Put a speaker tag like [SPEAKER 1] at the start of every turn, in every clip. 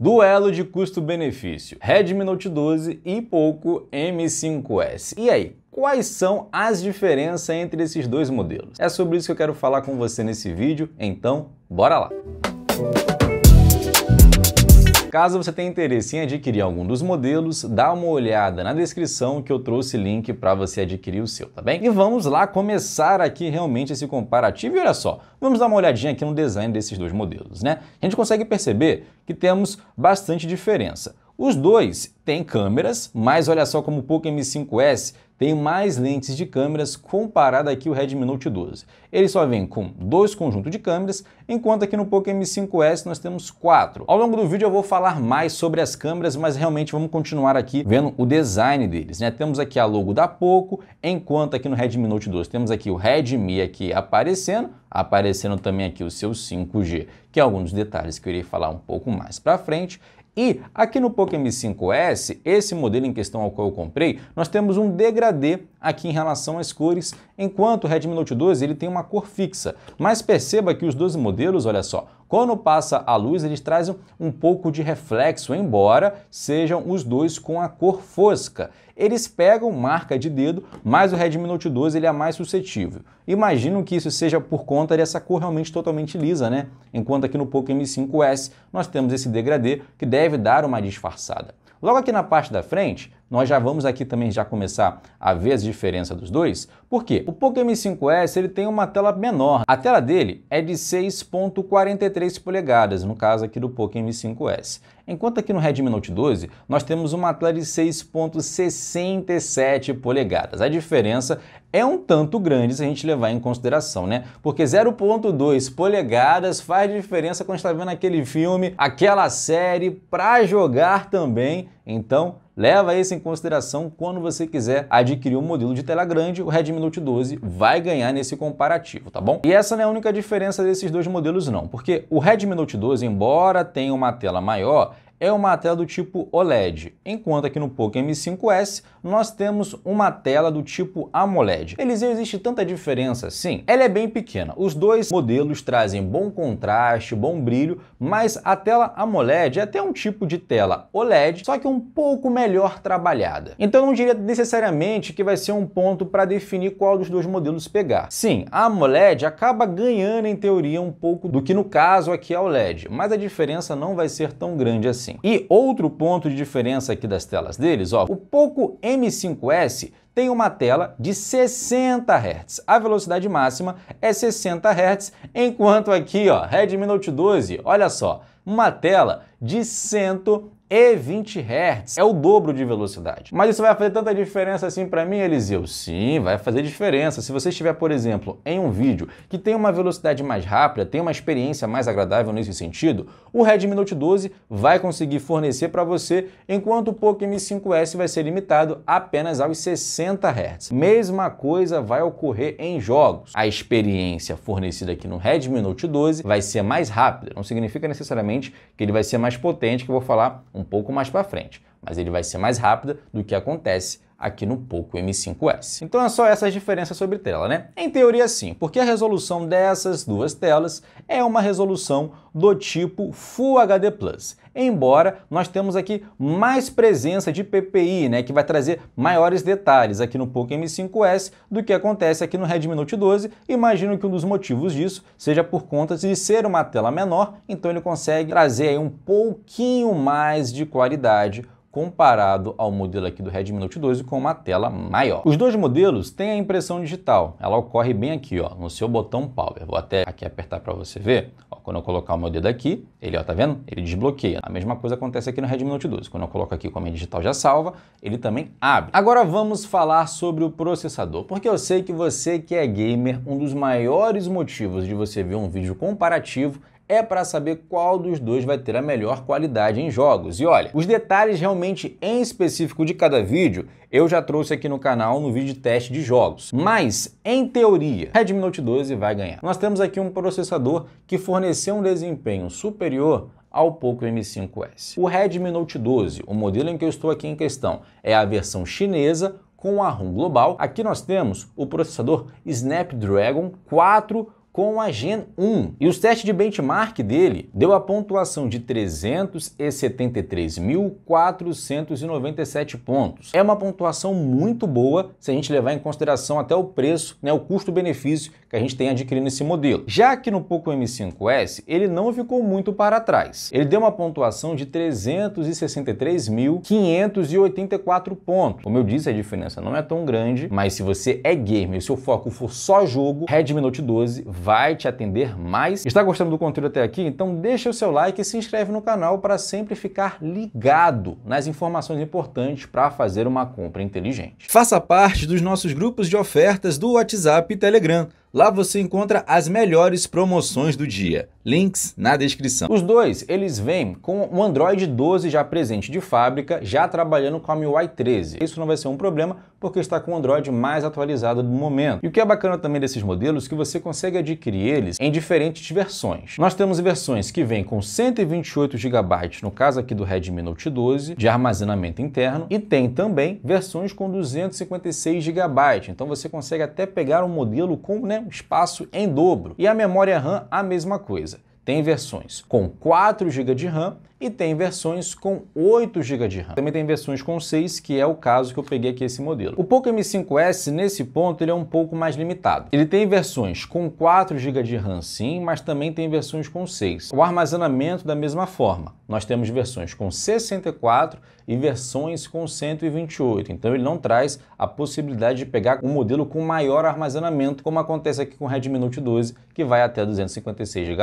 [SPEAKER 1] Duelo de custo-benefício: Redmi Note 12 e Poco M5S. E aí, quais são as diferenças entre esses dois modelos? É sobre isso que eu quero falar com você nesse vídeo, então bora lá! Caso você tenha interesse em adquirir algum dos modelos, dá uma olhada na descrição que eu trouxe link para você adquirir o seu, tá bem? E vamos lá começar aqui realmente esse comparativo e olha só, vamos dar uma olhadinha aqui no design desses dois modelos, né? A gente consegue perceber que temos bastante diferença. Os dois têm câmeras, mas olha só como o Poco M5S tem mais lentes de câmeras comparado aqui o Redmi Note 12. Ele só vem com dois conjuntos de câmeras, enquanto aqui no Poco M5S nós temos quatro. Ao longo do vídeo eu vou falar mais sobre as câmeras, mas realmente vamos continuar aqui vendo o design deles. Né? Temos aqui a logo da Poco, enquanto aqui no Redmi Note 12 temos aqui o Redmi aqui aparecendo, aparecendo também aqui o seu 5G, que é alguns detalhes que eu irei falar um pouco mais para frente. E aqui no Poco M5S, esse modelo em questão ao qual eu comprei, nós temos um degradê aqui em relação às cores, enquanto o Redmi Note 12 ele tem uma cor fixa. Mas perceba que os 12 modelos, olha só, quando passa a luz, eles trazem um pouco de reflexo, embora sejam os dois com a cor fosca. Eles pegam marca de dedo, mas o Redmi Note 12 ele é mais suscetível. Imagino que isso seja por conta dessa cor realmente totalmente lisa, né? Enquanto aqui no Poco M5S nós temos esse degradê que deve dar uma disfarçada. Logo aqui na parte da frente, nós já vamos aqui também já começar a ver as diferenças dos dois. Por quê? O Poco M5S ele tem uma tela menor. A tela dele é de 6.43 polegadas, no caso aqui do Poco M5S. Enquanto aqui no Redmi Note 12, nós temos uma tela de 6.67 polegadas. A diferença é um tanto grande se a gente levar em consideração, né? Porque 0.2 polegadas faz diferença quando está vendo aquele filme, aquela série, para jogar também. Então, Leva isso em consideração quando você quiser adquirir um modelo de tela grande, o Redmi Note 12 vai ganhar nesse comparativo, tá bom? E essa não é a única diferença desses dois modelos não, porque o Redmi Note 12, embora tenha uma tela maior, é uma tela do tipo OLED, enquanto aqui no Poco M5S nós temos uma tela do tipo AMOLED. Eles existe tanta diferença? assim. ela é bem pequena. Os dois modelos trazem bom contraste, bom brilho, mas a tela AMOLED é até um tipo de tela OLED, só que um pouco melhor trabalhada. Então não diria necessariamente que vai ser um ponto para definir qual dos dois modelos pegar. Sim, a AMOLED acaba ganhando em teoria um pouco do que no caso aqui a é OLED, mas a diferença não vai ser tão grande assim assim. E outro ponto de diferença aqui das telas deles, ó, o Poco M5S tem uma tela de 60 Hz. A velocidade máxima é 60 Hz, enquanto aqui, ó, Redmi Note 12, olha só, uma tela de 100 Hz e 20 Hz. É o dobro de velocidade. Mas isso vai fazer tanta diferença assim para mim, Eliseu? Sim, vai fazer diferença. Se você estiver, por exemplo, em um vídeo que tem uma velocidade mais rápida, tem uma experiência mais agradável nesse sentido, o Redmi Note 12 vai conseguir fornecer para você, enquanto o Poco M5S vai ser limitado apenas aos 60 Hz. Mesma coisa vai ocorrer em jogos. A experiência fornecida aqui no Redmi Note 12 vai ser mais rápida. Não significa necessariamente que ele vai ser mais potente, que eu vou falar um pouco mais para frente, mas ele vai ser mais rápido do que acontece aqui no Poco M5S. Então é só essas diferenças sobre tela, né? Em teoria sim, porque a resolução dessas duas telas é uma resolução do tipo Full HD+. Embora nós temos aqui mais presença de PPI, né, que vai trazer maiores detalhes aqui no Poco M5S do que acontece aqui no Redmi Note 12. Imagino que um dos motivos disso seja por conta de ser uma tela menor, então ele consegue trazer aí um pouquinho mais de qualidade comparado ao modelo aqui do Redmi Note 12 com uma tela maior. Os dois modelos têm a impressão digital, ela ocorre bem aqui, ó, no seu botão Power. Vou até aqui apertar para você ver. Ó, quando eu colocar o meu dedo aqui, ele, ó, tá vendo? Ele desbloqueia. A mesma coisa acontece aqui no Redmi Note 12. Quando eu coloco aqui com a é minha digital já salva, ele também abre. Agora vamos falar sobre o processador, porque eu sei que você que é gamer, um dos maiores motivos de você ver um vídeo comparativo é para saber qual dos dois vai ter a melhor qualidade em jogos. E olha, os detalhes realmente em específico de cada vídeo eu já trouxe aqui no canal no vídeo de teste de jogos. Mas, em teoria, Redmi Note 12 vai ganhar. Nós temos aqui um processador que forneceu um desempenho superior ao Poco M5S. O Redmi Note 12, o modelo em que eu estou aqui em questão, é a versão chinesa com a ROM global. Aqui nós temos o processador Snapdragon 4 com a Gen 1. E os testes de benchmark dele deu a pontuação de 373.497 pontos. É uma pontuação muito boa se a gente levar em consideração até o preço, né, o custo-benefício que a gente tem adquirindo esse modelo. Já que no Poco M5S ele não ficou muito para trás. Ele deu uma pontuação de 363.584 pontos. Como eu disse, a diferença não é tão grande, mas se você é gamer e seu foco for só jogo, Redmi Note 12 vai vai te atender mais. Está gostando do conteúdo até aqui? Então deixa o seu like e se inscreve no canal para sempre ficar ligado nas informações importantes para fazer uma compra inteligente. Faça parte dos nossos grupos de ofertas do WhatsApp e Telegram. Lá você encontra as melhores promoções do dia. Links na descrição. Os dois, eles vêm com o Android 12 já presente de fábrica, já trabalhando com a MIUI 13. Isso não vai ser um problema, porque está com o Android mais atualizado do momento. E o que é bacana também desses modelos é que você consegue adquirir eles em diferentes versões. Nós temos versões que vêm com 128 GB, no caso aqui do Redmi Note 12, de armazenamento interno, e tem também versões com 256 GB. Então você consegue até pegar um modelo com né, espaço em dobro. E a memória RAM, a mesma coisa. Tem versões com 4 GB de RAM e tem versões com 8 GB de RAM. Também tem versões com 6, que é o caso que eu peguei aqui esse modelo. O Poco M5S, nesse ponto, ele é um pouco mais limitado. Ele tem versões com 4 GB de RAM sim, mas também tem versões com 6. O armazenamento da mesma forma. Nós temos versões com 64 e versões com 128. Então ele não traz a possibilidade de pegar um modelo com maior armazenamento, como acontece aqui com o Redmi Note 12, que vai até 256 GB.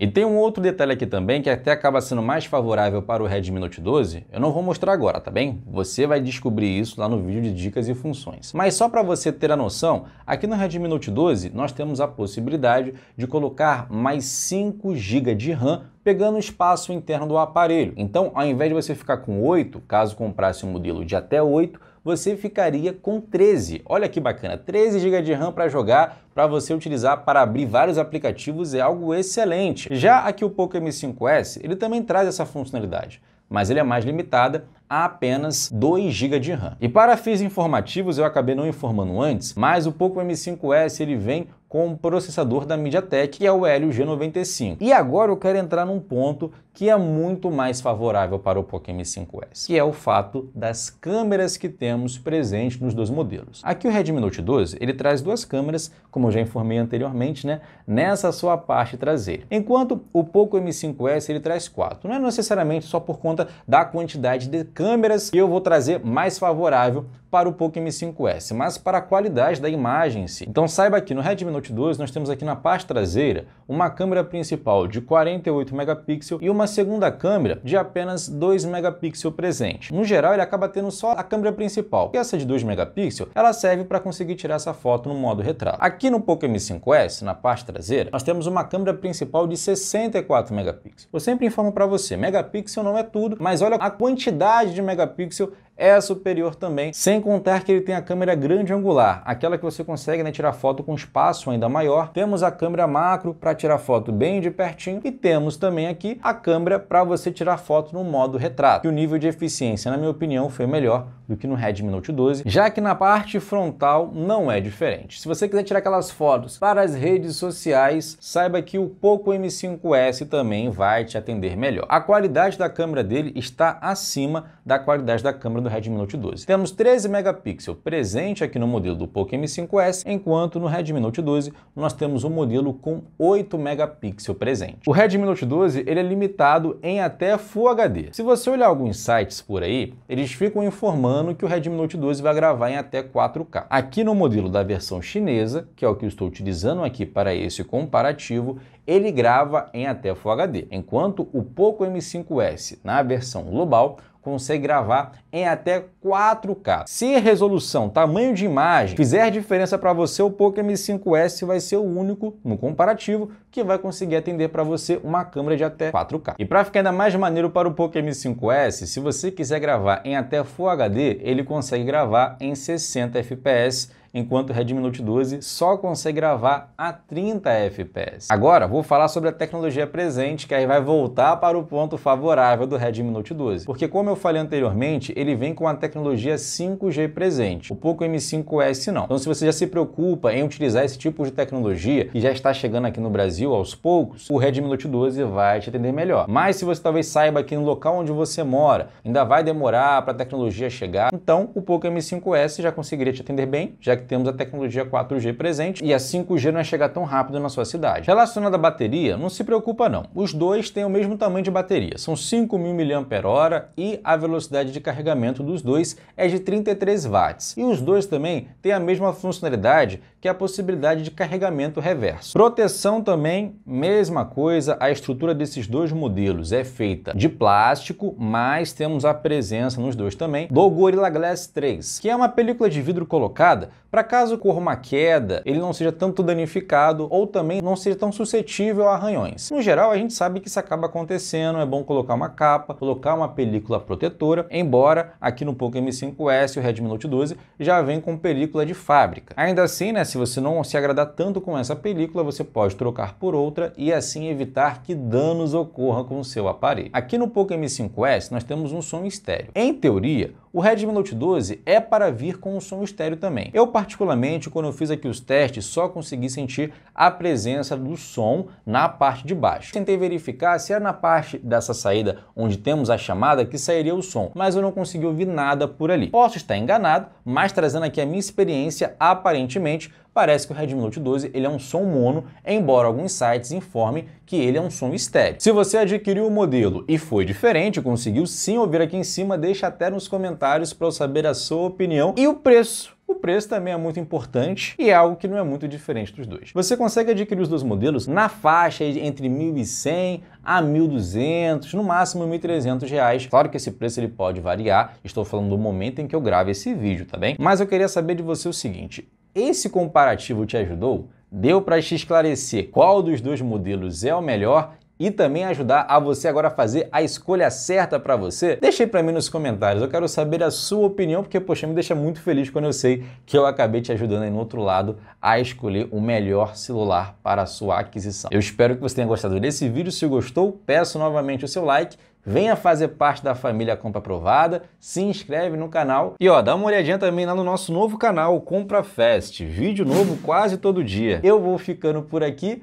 [SPEAKER 1] E tem um outro detalhe aqui também que até acaba sendo mais favorável para o Redmi Note 12, eu não vou mostrar agora, tá bem? Você vai descobrir isso lá no vídeo de dicas e funções. Mas só para você ter a noção, aqui no Redmi Note 12 nós temos a possibilidade de colocar mais 5 GB de RAM pegando o espaço interno do aparelho. Então, ao invés de você ficar com 8, caso comprasse um modelo de até 8, você ficaria com 13. Olha que bacana, 13 GB de RAM para jogar, para você utilizar para abrir vários aplicativos é algo excelente. Já aqui o Poco M5S, ele também traz essa funcionalidade, mas ele é mais limitada a apenas 2 GB de RAM. E para fins informativos, eu acabei não informando antes, mas o Poco M5S ele vem com o processador da MediaTek, que é o Helio G95. E agora eu quero entrar num ponto que é muito mais favorável para o Poco M5S, que é o fato das câmeras que temos presentes nos dois modelos. Aqui o Redmi Note 12, ele traz duas câmeras, como eu já informei anteriormente, né, nessa sua parte traseira. Enquanto o Poco M5S, ele traz quatro. Não é necessariamente só por conta da quantidade de câmeras que eu vou trazer mais favorável para o Poco M5S, mas para a qualidade da imagem em si. Então saiba que no Redmi Note 2 nós temos aqui na parte traseira uma câmera principal de 48 megapixels e uma segunda câmera de apenas 2 megapixels presente. No geral ele acaba tendo só a câmera principal, e essa de 2 megapixels ela serve para conseguir tirar essa foto no modo retrato. Aqui no Poco M5S, na parte traseira, nós temos uma câmera principal de 64 megapixels. Eu sempre informo para você, megapixel não é tudo, mas olha a quantidade de megapixel é superior também, sem contar que ele tem a câmera grande angular, aquela que você consegue né, tirar foto com espaço ainda maior. Temos a câmera macro para tirar foto bem de pertinho e temos também aqui a câmera para você tirar foto no modo retrato. E o nível de eficiência, na minha opinião, foi melhor do que no Redmi Note 12, já que na parte frontal não é diferente. Se você quiser tirar aquelas fotos para as redes sociais, saiba que o Poco M5S também vai te atender melhor. A qualidade da câmera dele está acima da qualidade da câmera do Redmi Note 12. Temos 13 megapixels presente aqui no modelo do Poco M5S, enquanto no Redmi Note 12 nós temos um modelo com 8 megapixels presente. O Redmi Note 12 ele é limitado em até Full HD. Se você olhar alguns sites por aí, eles ficam informando que o Redmi Note 12 vai gravar em até 4K. Aqui no modelo da versão chinesa, que é o que eu estou utilizando aqui para esse comparativo, ele grava em até Full HD, enquanto o Poco M5S na versão global consegue gravar em até 4K. Se resolução, tamanho de imagem fizer diferença para você, o Poco M5S vai ser o único no comparativo que vai conseguir atender para você uma câmera de até 4K. E para ficar ainda mais maneiro para o Poco M5S, se você quiser gravar em até Full HD, ele consegue gravar em 60 FPS enquanto o Redmi Note 12 só consegue gravar a 30 FPS. Agora, vou falar sobre a tecnologia presente, que aí vai voltar para o ponto favorável do Redmi Note 12. Porque como eu falei anteriormente, ele vem com a tecnologia 5G presente, o Poco M5S não. Então se você já se preocupa em utilizar esse tipo de tecnologia, e já está chegando aqui no Brasil aos poucos, o Redmi Note 12 vai te atender melhor. Mas se você talvez saiba que no local onde você mora, ainda vai demorar para a tecnologia chegar, então o Poco M5S já conseguiria te atender bem, já que que temos a tecnologia 4G presente e a 5G não é chega tão rápido na sua cidade. Relacionado à bateria, não se preocupa não. Os dois têm o mesmo tamanho de bateria, são 5.000 mAh e a velocidade de carregamento dos dois é de 33 watts. E os dois também têm a mesma funcionalidade que a possibilidade de carregamento reverso. Proteção também, mesma coisa, a estrutura desses dois modelos é feita de plástico, mas temos a presença nos dois também do Gorilla Glass 3, que é uma película de vidro colocada para caso ocorra uma queda, ele não seja tanto danificado ou também não seja tão suscetível a arranhões. No geral, a gente sabe que isso acaba acontecendo, é bom colocar uma capa, colocar uma película protetora, embora aqui no Poco M5S e o Redmi Note 12 já vem com película de fábrica. Ainda assim, né, se você não se agradar tanto com essa película, você pode trocar por outra e assim evitar que danos ocorram com o seu aparelho. Aqui no Poco M5S nós temos um som estéreo. Em teoria, o Redmi Note 12 é para vir com um som estéreo também. Eu particularmente, quando eu fiz aqui os testes, só consegui sentir a presença do som na parte de baixo. Tentei verificar se era é na parte dessa saída onde temos a chamada que sairia o som, mas eu não consegui ouvir nada por ali. Posso estar enganado, mas trazendo aqui a minha experiência, aparentemente parece que o Redmi Note 12 ele é um som mono, embora alguns sites informem que ele é um som estéreo. Se você adquiriu o modelo e foi diferente, conseguiu sim ouvir aqui em cima, deixa até nos comentários para eu saber a sua opinião. E o preço? O preço também é muito importante e é algo que não é muito diferente dos dois. Você consegue adquirir os dois modelos na faixa entre 1.100 a 1.200, no máximo 1.300 reais. Claro que esse preço ele pode variar, estou falando do momento em que eu gravo esse vídeo, tá bem? Mas eu queria saber de você o seguinte, esse comparativo te ajudou? Deu para te esclarecer qual dos dois modelos é o melhor e também ajudar a você agora a fazer a escolha certa para você? Deixe aí para mim nos comentários, eu quero saber a sua opinião, porque poxa, me deixa muito feliz quando eu sei que eu acabei te ajudando aí no outro lado a escolher o melhor celular para a sua aquisição. Eu espero que você tenha gostado desse vídeo, se gostou, peço novamente o seu like, venha fazer parte da família Compra Aprovada, se inscreve no canal e ó, dá uma olhadinha também lá no nosso novo canal Compra Fest, vídeo novo quase todo dia. Eu vou ficando por aqui,